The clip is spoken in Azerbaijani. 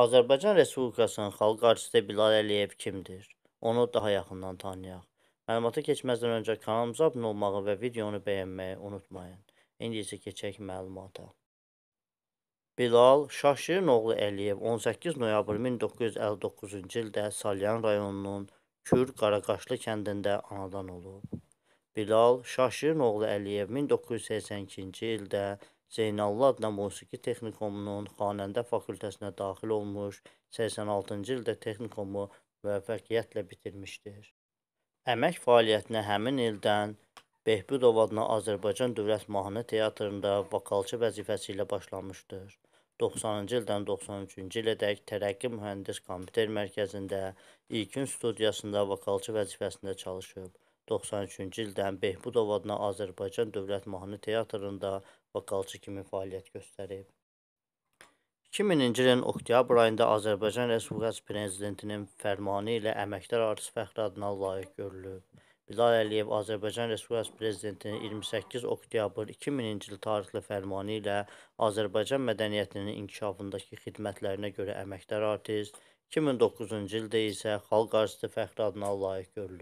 Azərbaycan Respublikasının Xalq Artisti Bilal Əliyev kimdir? Onu daha yaxından tanıyaq. Məlumata keçməzdən öncə kanalımıza abunə olmağı və videonu bəyənməyi unutmayın. İndi isə keçək məlumata. Bilal Şahşirin oğlu Əliyev 18 noyabr 1959-cu ildə Salyan rayonunun Kür Qaraqaşlı kəndində anadan olub. Bilal Şahşirin oğlu Əliyev 1982-ci ildə Zeynallı adına musiqi texnikumunun xanəndə fakültəsinə daxil olmuş, 86-cı ildə texnikumu müvəffəqiyyətlə bitirmişdir. Əmək fəaliyyətinə həmin ildən Behbudov adına Azərbaycan Dövlət Mahnı Teatrında vokalçı vəzifəsi ilə başlamışdır. 90-cı ildən 93-cü ilədək Tərəqqi Mühəndis Kompüter Mərkəzində İlkin studiyasında vokalçı vəzifəsində çalışıb. 93-cü ildən Behbudov adına Azərbaycan Dövlət Mahnı Teatrında vokalçı kimi fəaliyyət göstərib. 2000-ci ilin oktyabr ayında Azərbaycan Respublikası Prezidentinin fərmanı ilə əməkdar artist fəxri adına layiq görülüb. Bilal Əliyev Azərbaycan Respublikası Prezidentinin 28 oktyabr 2000-ci il tarixli fərmanı ilə Azərbaycan mədəniyyətinin inkişafındakı xidmətlərinə görə əməkdar artist, 2009-cu ildə isə xalq artisti fəxri adına layiq görülüb.